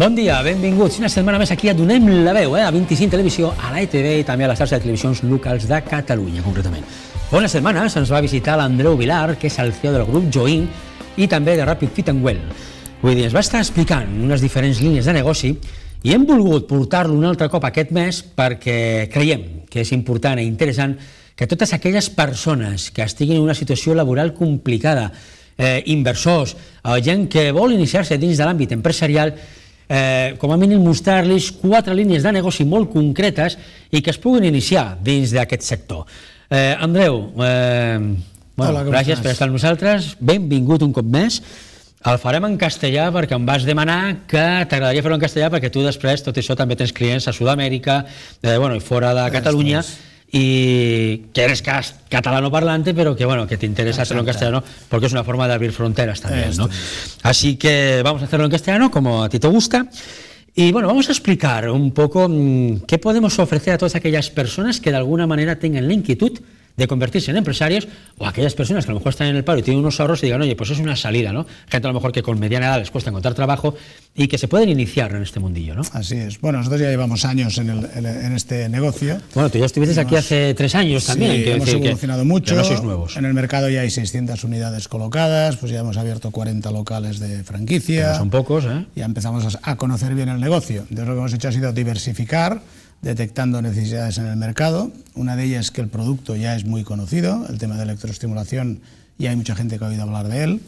Bon dia, benvinguts una setmana més aquí a Donem la veu, eh? a 25 Televisió, a la ETV i també a la xarxa de televisions locals de Catalunya, concretament. Fa una setmana se'ns va visitar l'Andreu Vilar, que és el CEO del grup Join, i també de Rapid Fit and Well. Vull dir, ens va estar explicant unes diferents línies de negoci i hem volgut portar-lo un altre cop aquest mes perquè creiem que és important i interessant que totes aquelles persones que estiguin en una situació laboral complicada, eh, inversors, eh, gent que vol iniciar-se dins de l'àmbit empresarial, eh, com a mínim mostrar-los quatre línies de negoci molt concretes i que es puguin iniciar dins d'aquest sector. Eh, Andreu, eh, bueno, Hola, gràcies estàs? per estar amb nosaltres, benvingut un cop més. El farem en castellà perquè em vas demanar que t'agradaria fer-ho en castellà perquè tu després, tot això, també tens clients a Sud-amèrica eh, bueno, i fora de Catalunya. y que eres catalano parlante, pero que bueno, que te interesa hacerlo en castellano porque es una forma de abrir fronteras también, ¿no? Así que vamos a hacerlo en castellano como a ti te gusta. Y bueno, vamos a explicar un poco mm, qué podemos ofrecer a todas aquellas personas que de alguna manera tengan la inquietud de convertirse en empresarios o aquellas personas que a lo mejor están en el paro y tienen unos ahorros y digan, oye, pues es una salida, ¿no? Gente a lo mejor que con mediana edad les cuesta encontrar trabajo y que se pueden iniciar en este mundillo, ¿no? Así es. Bueno, nosotros ya llevamos años en, en este negocio. Bueno, tú ya estuviste aquí hace tres años también. Sí, hemos evolucionado mucho. nuevos. En el mercado ya hay 600 unidades colocadas, pues ya hemos abierto 40 locales de franquicia. no son pocos, ¿eh? Ya empezamos a conocer bien el negocio. Entonces lo que hemos hecho ha sido diversificar detectando necesidades en el mercado. Una de ellas es que el producto ya es muy conocido, el tema de electroestimulación, y hay mucha gente que ha oído hablar de él.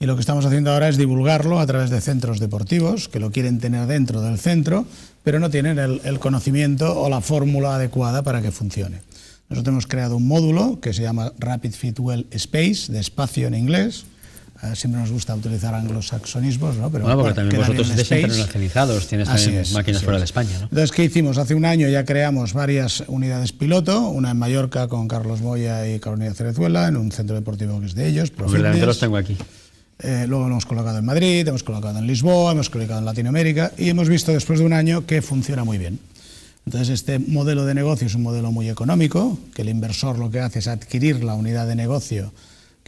Y lo que estamos haciendo ahora es divulgarlo a través de centros deportivos que lo quieren tener dentro del centro, pero no tienen el, conocimiento o la fórmula adecuada para que funcione. Nosotros hemos creado un módulo que se llama Rapid Fit Well Space, de espacio en inglés, siempre nos gusta utilizar anglosaxonismos, ¿no? Pero bueno, porque también vosotros estáis internacionalizados, tienes máquinas fuera de España, ¿no? Entonces, ¿qué hicimos? Hace un año ya creamos varias unidades piloto, una en Mallorca con Carlos Moya y Carolina Cerezuela, en un centro deportivo que es de ellos. los tengo aquí. Eh, luego lo hemos colocado en Madrid, hemos colocado en Lisboa, hemos colocado en Latinoamérica y hemos visto después de un año que funciona muy bien. Entonces, este modelo de negocio es un modelo muy económico, que el inversor lo que hace es adquirir la unidad de negocio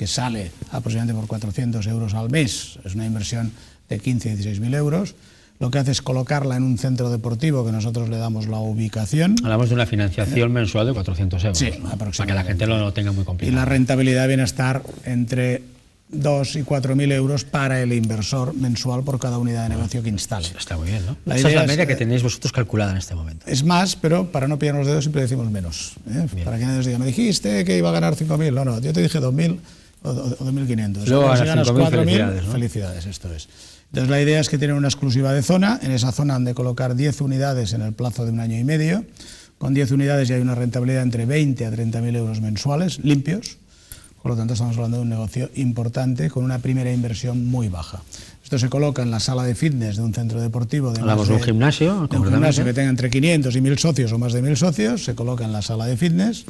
que sale aproximadamente por 400 euros al mes, es una inversión de 15 16 mil euros. Lo que hace es colocarla en un centro deportivo que nosotros le damos la ubicación. Hablamos de una financiación mensual de 400 euros. Sí, Para que la gente lo tenga muy complicado. Y la rentabilidad viene a estar entre 2 y 4.000 euros para el inversor mensual por cada unidad de ah, negocio que instale. está muy bien, ¿no? Esa es la media que tenéis vosotros calculada en este momento. Es más, pero para no pillar los dedos siempre decimos menos. ¿eh? Para que nadie os diga, me dijiste que iba a ganar 5.000. No, no, yo te dije 2.000 o, 2.500. Luego a 4.000, felicidades, esto es. Entonces la idea es que tienen una exclusiva de zona, en esa zona han de colocar 10 unidades en el plazo de un año y medio, con 10 unidades ya hay una rentabilidad entre 20 a 30.000 euros mensuales, limpios, por lo tanto estamos hablando de un negocio importante con una primera inversión muy baja. Esto se coloca en la sala de fitness de un centro deportivo. De Hablamos de un gimnasio. un gimnasio que tenga entre 500 y 1.000 socios o más de 1.000 socios, se coloca en la sala de fitness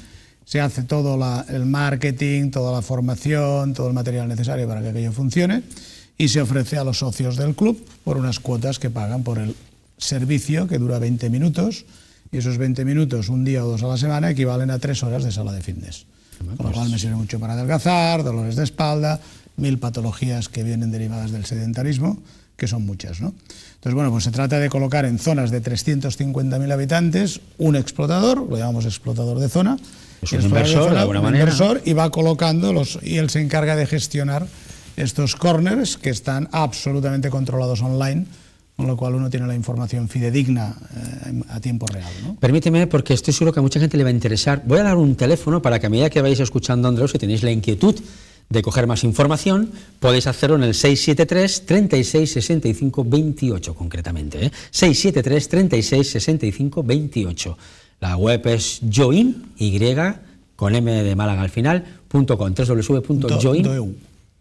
se hace todo el marketing, toda la formación, todo el material necesario para que aquello funcione y se ofrece a los socios del club por unas cuotas que pagan por el servicio que dura 20 minutos y esos 20 minutos, un día o dos a la semana, equivalen a tres horas de sala de fitness. Ah, pues Con lo cual me sirve mucho para adelgazar, dolores de espalda, mil patologías que vienen derivadas del sedentarismo, que son muchas. ¿no? Entonces, bueno, pues se trata de colocar en zonas de 350.000 habitantes un explotador, lo llamamos explotador de zona, es un inversor, alguna y va colocando los y él se encarga de gestionar estos corners que están absolutamente controlados online con lo cual uno tiene la información fidedigna eh, a tiempo real. Permíteme, porque estoy seguro que a mucha gente le va a interesar. Voy a dar un teléfono para que a medida que vais escuchando, Andrés, si tenéis la inquietud de coger más información, podéis hacerlo en el 673 36 65 28 concretamente. 673 36 65 28. La web es join, y con m de Málaga al final, punto com, Do, e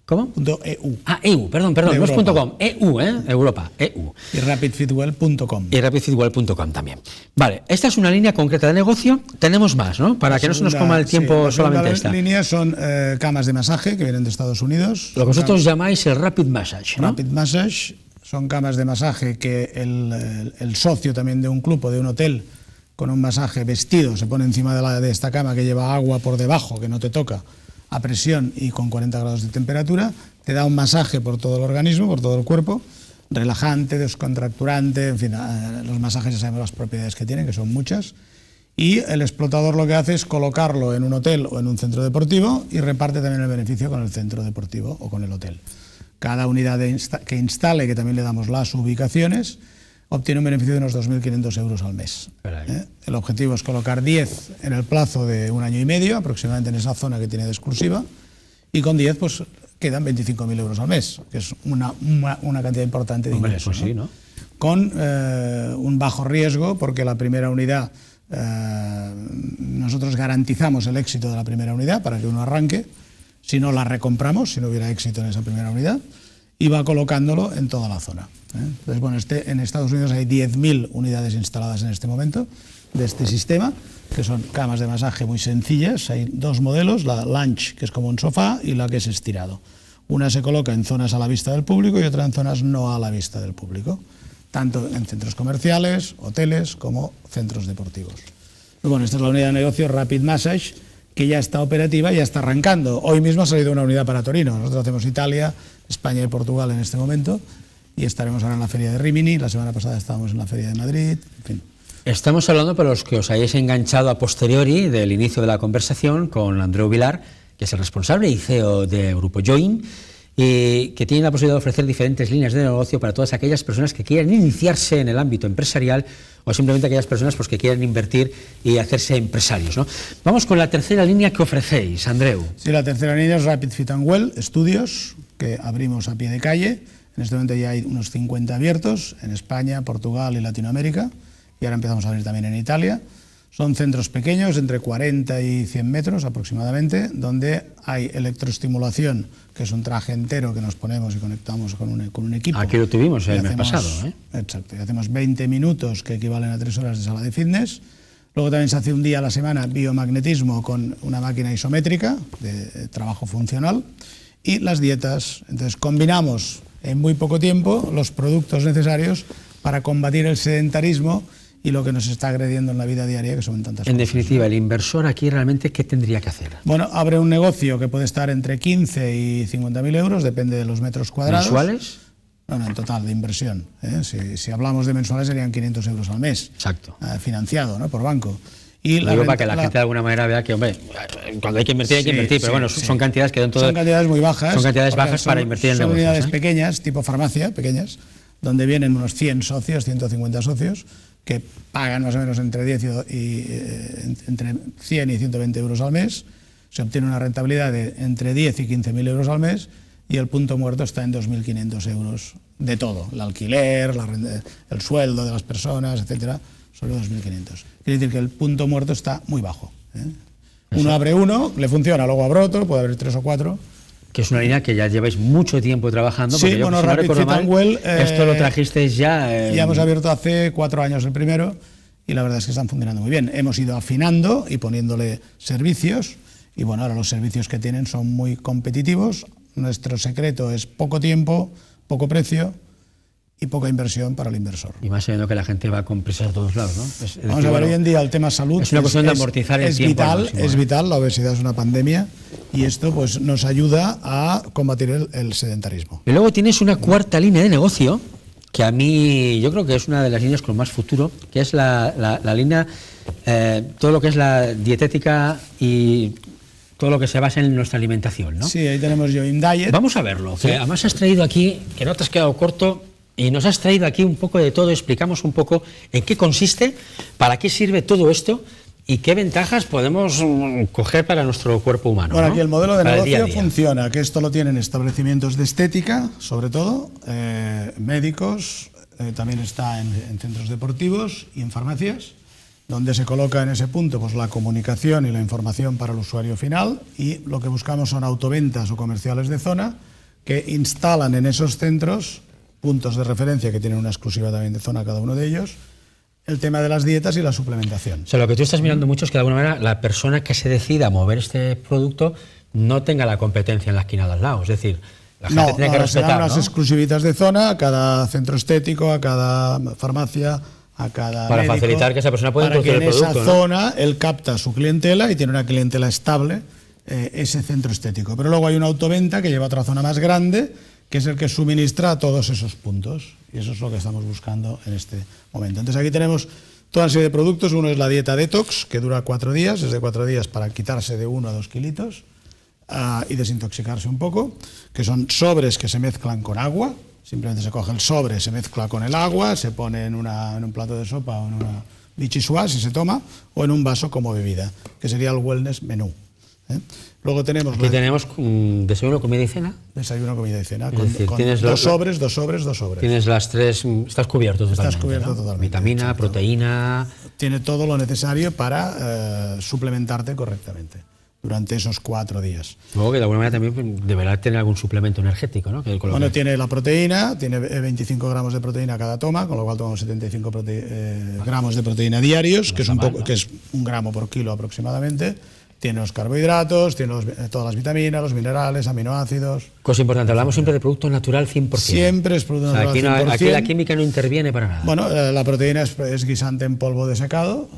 ¿Cómo? E ah, EU, perdón, perdón, no punto .com, EU, ¿eh? Europa, EU. Y rapidfitwell.com. Y rapidfitwell.com también. Vale, esta es una línea concreta de negocio, tenemos más, ¿no? Para que no se nos coma el tiempo solamente esta. Las líneas son eh, camas de masaje que vienen de Estados Unidos. Lo que vosotros llamáis el Rapid Massage, ¿no? Rapid Massage son camas de masaje que el eh, socio también de un club o de un hotel con un masaje vestido, se pone encima de, esta cama que lleva agua por debajo, que no te toca, a presión y con 40 grados de temperatura, te da un masaje por todo el organismo, por todo el cuerpo, relajante, descontracturante, en fin, eh, los masajes ya sabemos las propiedades que tienen, que son muchas, y el explotador lo que hace es colocarlo en un hotel o en un centro deportivo y reparte también el beneficio con el centro deportivo o con el hotel. Cada unidad que instale, que también le damos las ubicaciones, obtiene un beneficio de unos 2.500 euros al mes. ¿Eh? El objetivo es colocar 10 en el plazo de un año y medio, aproximadamente en esa zona que tiene de exclusiva, y con 10 pues quedan 25.000 euros al mes, que es una, cantidad importante de Hombre, ingresos. Pues con eh, un bajo riesgo, porque la primera unidad, eh, nosotros garantizamos el éxito de la primera unidad para que uno arranque, si no la recompramos, si no hubiera éxito en esa primera unidad y va colocándolo en toda la zona. ¿eh? bueno, este, en Estados Unidos hay 10.000 unidades instaladas en este momento de este sistema, que son camas de masaje muy sencillas. Hay dos modelos, la lunch, que es como un sofá, y la que es estirado. Una se coloca en zonas a la vista del público y otra en zonas no a la vista del público, tanto en centros comerciales, hoteles, como centros deportivos. Bueno, esta es la unidad de negocio Rapid Massage, que ya está operativa y ya está arrancando. Hoy mismo ha salido una unidad para Torino. Nosotros hacemos Italia, España y Portugal en este momento y estaremos ahora en la Feria de Rimini. La semana pasada estábamos en la Feria de Madrid. Estamos hablando, para los que os hayáis enganchado a posteriori del inicio de la conversación, con Andreu Vilar, que es el responsable y CEO de Grupo Join. Y que tiene la posibilidad de ofrecer diferentes líneas de negocio para todas aquellas personas que quieran iniciarse en el ámbito empresarial o simplemente aquellas personas pues, que quieran invertir y hacerse empresarios. ¿no? Vamos con la tercera línea que ofrecéis, Andreu. Sí, la tercera línea es Rapid Fit and Well, Studios, que abrimos a pie de calle. En este momento ya hay unos 50 abiertos en España, Portugal y Latinoamérica y ahora empezamos a abrir también en Italia. Son centros pequeños, entre 40 y 100 metros aproximadamente, donde hay electroestimulación, que es un traje entero que nos ponemos y conectamos con un, e-, con un equipo. Aquí lo tuvimos el hacemos, mes pasado. ¿eh? Exacto, y hacemos 20 minutos que equivalen a 3 horas de sala de fitness. Luego también se hace un día a la semana biomagnetismo con una máquina isométrica de eh, trabajo funcional y las dietas. Entonces combinamos en muy poco tiempo los productos necesarios para combatir el sedentarismo y lo que nos está agrediendo en la vida diaria, que son tantas en cosas. En definitiva, el inversor aquí realmente, ¿qué tendría que hacer? Bueno, abre un negocio que puede estar entre 15 y 50 mil euros, depende de los metros cuadrados. ¿Mensuales? Bueno, en total, de inversión. ¿eh? Si, si, hablamos de mensuales, serían 500 euros al mes. Exacto. Eh, financiado, ¿no? Por banco. Y la para que la, gente de alguna manera vea que, hombre, cuando hay que invertir, hay que invertir, pero bueno, son cantidades que dan de. Son cantidades muy bajas. Son cantidades bajas para invertir en negocios. Son ¿eh? unidades pequeñas, tipo farmacia, pequeñas, donde vienen unos 100 socios, 150 socios que pagan más o menos entre, 10 y, eh, entre 100 y 120 euros al mes, se obtiene una rentabilidad de entre 10 y 15.000 euros al mes y el punto muerto está en 2.500 euros de todo, el alquiler, el sueldo de las personas, etcétera, sobre 2.500. Quiere decir que el punto muerto está muy bajo. ¿eh? Uno abre uno, le funciona, luego abre otro, puede haber tres o cuatro es una línea que ya lleváis mucho tiempo trabajando. Sí, yo, bueno, si no esto lo eh, trajisteis ya. ya hemos eh, abierto hace cuatro años el primero y la verdad es que están funcionando muy bien. Hemos ido afinando y poniéndole servicios y bueno, ahora los servicios que tienen son muy competitivos. Nuestro secreto es poco tiempo, poco precio y poca inversión para el inversor. Y más sabiendo que la gente va con prisa a todos lados, ¿no? Vamos a ver, hoy en día el tema salud es una cuestión de amortizar el Vital, es ¿eh? vital, la obesidad es una pandemia y esto pues nos ayuda a combatir el, sedentarismo. Y luego tienes una cuarta línea de negocio que a mí yo creo que es una de las líneas con más futuro, que es la, la, línea, eh, todo lo que es la dietética y todo lo que se basa en nuestra alimentación, ¿no? Sí, ahí tenemos yo Vamos a verlo, además has traído aquí, que no te has quedado corto, y nos has traído aquí un poco de todo, explicamos un poco en qué consiste, para qué sirve todo esto ¿Y qué ventajas podemos mm, coger para nuestro cuerpo humano? Bueno, aquí el modelo de negocio funciona, que esto lo tienen establecimientos de estética, sobre todo, eh, médicos, eh, también está en, en, centros deportivos y en farmacias, donde se coloca en ese punto pues, la comunicación y la información para el usuario final y lo que buscamos son autoventas o comerciales de zona que instalan en esos centros puntos de referencia que tienen una exclusiva también de zona cada uno de ellos el tema de las dietas y la suplementación. O sea, lo que tú estás mirando mucho es que de alguna manera la persona que se decida a mover este producto no tenga la competencia en la esquina de al lado. Es decir, la gente tiene que respetar. Serán ¿no? unas exclusivitas de zona a cada centro estético, a cada farmacia, a cada. Para facilitar que esa persona pueda introducir el producto. En esa zona él capta su clientela y tiene una clientela estable eh, ese centro estético. Pero luego hay una autoventa que lleva a otra zona más grande que es el que suministra todos esos puntos. Y eso es lo que estamos buscando en este momento. Entonces aquí tenemos toda una serie de productos. Uno es la dieta detox, que dura cuatro días, es de cuatro días para quitarse de uno a dos kilitos ah, y desintoxicarse un poco, que son sobres que se mezclan con agua. Simplemente se coge el sobre, se mezcla con el agua, se pone en, en un plato de sopa o en una bichisua, si se toma, o en un vaso como bebida, que sería el wellness menú. ¿eh? Luego tenemos. Aquí tenemos desayuno, comida y cena. Desayuno, comida y cena. tienes dos sobres, dos sobres, dos sobres. Tienes las tres. Estás cubierto totalmente. Estás cubierto totalmente. Vitamina, proteína. Tiene todo lo necesario para eh, suplementarte correctamente durante esos cuatro días. Luego que de alguna manera también deberá tener algún suplemento energético, ¿no? bueno, tiene la proteína, tiene 25 gramos de proteína cada toma, con lo cual tomamos 75 eh, ah. gramos de proteína diarios, que es, poco, que es un gramo por kilo aproximadamente tiene los carbohidratos, tiene eh, todas las vitaminas, los minerales, aminoácidos. Cosa importante, hablamos siempre de producto natural 100%. Siempre es producto natural la química no interviene para nada. Bueno, eh, la proteína es, guisante en polvo desecado,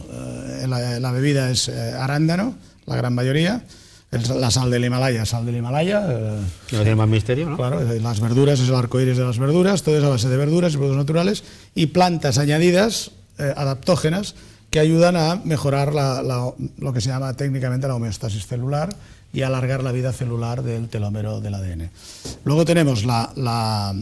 eh, la, bebida es arándano, la gran mayoría. la sal del Himalaya, sal del Himalaya. no tiene más misterio, ¿no? Claro, las verduras es el arcoíris de las verduras, todo es a base de verduras y productos naturales y plantas añadidas adaptógenas que ayudan a mejorar lo que se llama técnicamente la homeostasis celular y alargar la vida celular del telómero del ADN. Luego tenemos la,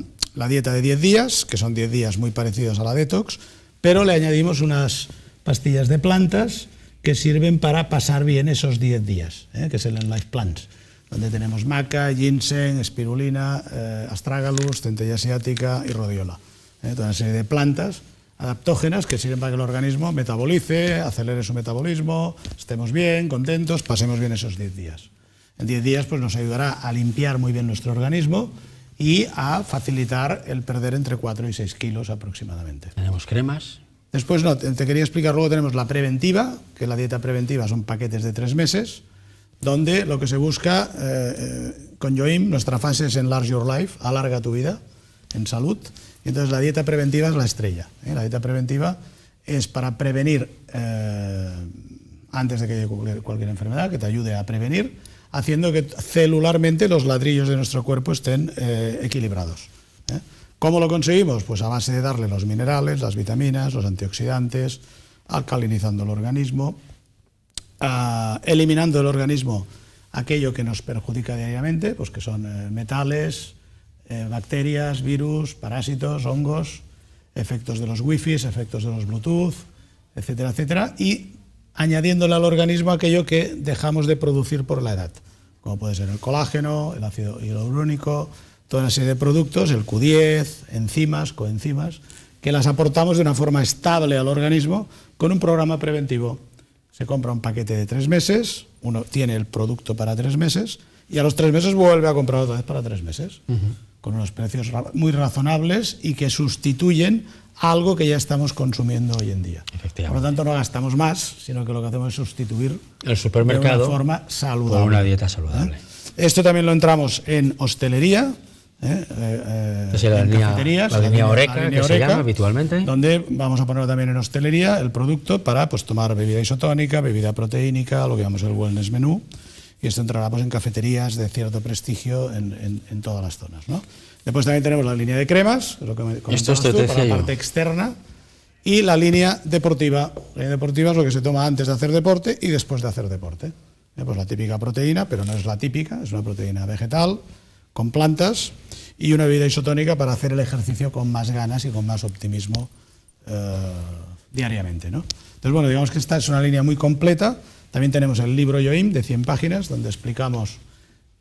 dieta de 10 días, que son 10 días muy parecidos a la detox, pero le añadimos unas pastillas de plantas que sirven para pasar bien esos 10 días, ¿eh? que es el Life Plants, donde tenemos maca, ginseng, espirulina, eh, astragalus, centella asiática y rodiola. ¿eh? Toda una serie de plantas adaptógenas que sirven para que el organismo metabolice, acelere su metabolismo, estemos bien, contentos, pasemos bien esos 10 días. En 10 días pues, nos ayudará a limpiar muy bien nuestro organismo y a facilitar el perder entre 4 y 6 kilos aproximadamente. ¿Tenemos cremas? Después, no, te quería explicar, luego tenemos la preventiva, que la dieta preventiva son paquetes de 3 meses, donde lo que se busca eh, eh, con Joim, nuestra fase es Enlarge Your Life, alarga tu vida en salud, entonces la dieta preventiva es la estrella. ¿eh? La dieta preventiva es para prevenir eh, antes de que llegue cualquier enfermedad, que te ayude a prevenir, haciendo que celularmente los ladrillos de nuestro cuerpo estén eh, equilibrados. ¿Cómo lo conseguimos? Pues a base de darle los minerales, las vitaminas, los antioxidantes, alcalinizando el organismo, ah, eliminando del organismo aquello que nos perjudica diariamente, pues que son metales, eh, bacterias, virus, parásitos, hongos, efectos de los wifi, efectos de los bluetooth, etcétera, etcétera, y añadiéndole al organismo aquello que dejamos de producir por la edad, como puede ser el colágeno, el ácido hialurónico, toda una serie de productos, el Q10, enzimas, coenzimas, que las aportamos de una forma estable al organismo con un programa preventivo. Se compra un paquete de tres meses, uno tiene el producto para tres meses y a los tres meses vuelve a comprar otra vez para tres meses con unos precios muy razonables y que sustituyen algo que ya estamos consumiendo hoy en día. Por lo tanto, no gastamos más, sino que lo que hacemos es sustituir el supermercado de forma saludable. una dieta saludable. ¿Eh? Esto también lo entramos en hostelería. ¿eh? Eh, en cafeterías, la, Oreca, que se llama habitualmente. Donde vamos a poner también en hostelería el producto para pues, tomar bebida isotónica, bebida proteínica, lo que llamamos el wellness menú y esto entrará pues, en cafeterías de cierto prestigio en, en, todas las zonas. ¿no? Después también tenemos la línea de cremas, lo que esto es tú, para la parte externa, y la línea deportiva. La línea deportiva es lo que se toma antes de hacer deporte y después de hacer deporte. Eh, pues la típica proteína, pero no es la típica, es una proteína vegetal con plantas y una bebida isotónica para hacer el ejercicio con más ganas y con más optimismo eh, diariamente. ¿no? Entonces, bueno, digamos que esta es una línea muy completa también tenemos el libro Yoim de 100 páginas, donde explicamos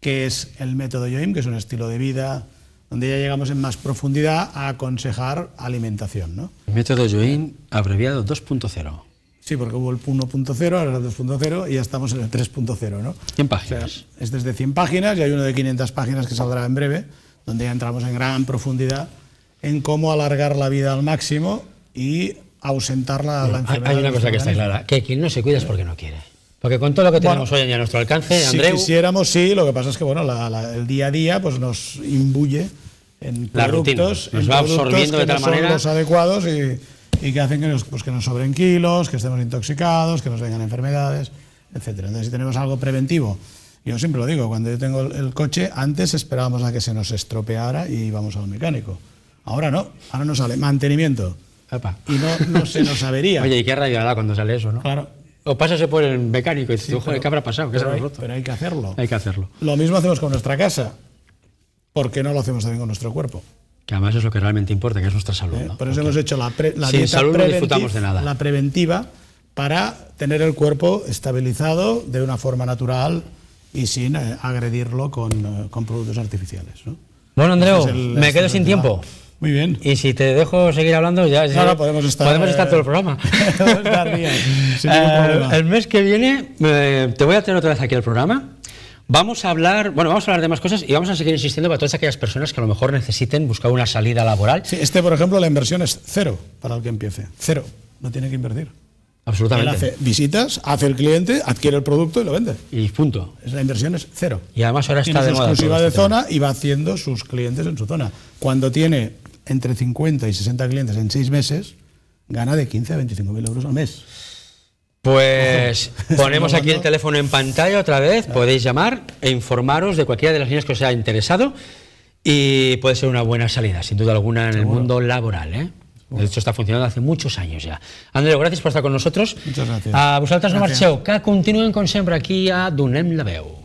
qué es el método Yoim, que es un estilo de vida, donde ya llegamos en más profundidad a aconsejar alimentación. ¿no? El método Yoim abreviado 2.0. Sí, porque hubo el 1.0, ahora el 2.0 y ya estamos en el 3.0. ¿no? 100 páginas. este es de 100 páginas y hay uno de 500 páginas que saldrá en breve, donde ya entramos en gran profundidad en cómo alargar la vida al máximo y ausentar la, enfermedad. Hay una cosa que está clara, que quien no se cuida es porque no quiere. Porque con todo lo que tenemos hoy en día a nuestro alcance, Andreu... Si quisiéramos, sí, lo que pasa es que bueno, el día a día pues nos imbuye en la productos, nos va absorbiendo de tal manera. Son los adecuados y, que hacen que nos, pues, que nos sobren kilos, que estemos intoxicados, que nos vengan enfermedades, etcétera. Entonces, si tenemos algo preventivo, yo siempre lo digo, cuando yo tengo el, coche, antes esperábamos a que se nos estropeara y íbamos al mecánico. Ahora no, ahora no sale mantenimiento. Y no, se nos avería. Oye, y qué rayada da cuando sale eso, ¿no? Claro. O pásase por el mecánico y dices, ¿qué habrá pasado? pero, hay, hay que hacerlo. Hay que hacerlo. Lo mismo hacemos con nuestra casa. ¿Por qué no lo hacemos también con nuestro cuerpo? Que además es lo que realmente importa, que es nuestra salud. Eh, por eso hemos hecho la, la dieta de La preventiva para tener el cuerpo estabilizado de una forma natural y sin eh, agredirlo eh, con, productos artificiales. Bueno, Andreu, me quedo sin tiempo. Muy bien. Y si te dejo seguir hablando, ya, ya Ahora podemos estar, podemos estar eh, todo el programa. bien, eh, el mes que viene eh, te voy a tener otra vez aquí el programa. Vamos a hablar, bueno, vamos a hablar de más cosas y vamos a seguir insistiendo para todas aquellas personas que a lo mejor necesiten buscar una salida laboral. Sí, este, por ejemplo, la inversión es cero para el que empiece. Cero. No tiene que invertir. Absolutamente. hace visitas, hace el cliente, adquiere el producto y lo vende. Y punto. La inversión es cero. Y además ahora está de exclusiva este de zona y va haciendo sus clientes en su zona. Cuando tiene entre 50 y 60 clientes en 6 meses, gana de 15 a 25 mil euros al mes. Pues ponemos aquí el teléfono en pantalla otra vez, podéis llamar e informaros de cualquiera de las líneas que os haya interesado y puede ser una buena salida, sin duda alguna, en el mundo laboral. ¿eh? De hecho, está funcionando hace muchos años ya. Andreu, gracias por estar con nosotros. Muchas gracias. A vosotros no marcheu, que continúen con aquí a Dunem la